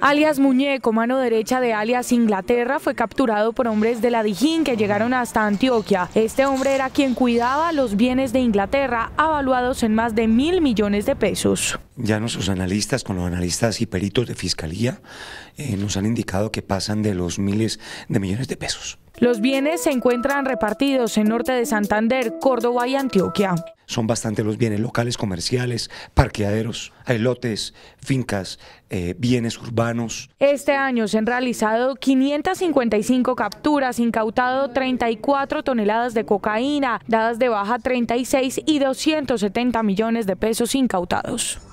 Alias Muñeco, mano derecha de alias Inglaterra, fue capturado por hombres de la Dijín que llegaron hasta Antioquia. Este hombre era quien cuidaba los bienes de Inglaterra, avaluados en más de mil millones de pesos. Ya nuestros analistas, con los analistas y peritos de fiscalía, eh, nos han indicado que pasan de los miles de millones de pesos. Los bienes se encuentran repartidos en norte de Santander, Córdoba y Antioquia son bastante los bienes locales, comerciales, parqueaderos, hay fincas, eh, bienes urbanos. Este año se han realizado 555 capturas, incautado 34 toneladas de cocaína, dadas de baja 36 y 270 millones de pesos incautados.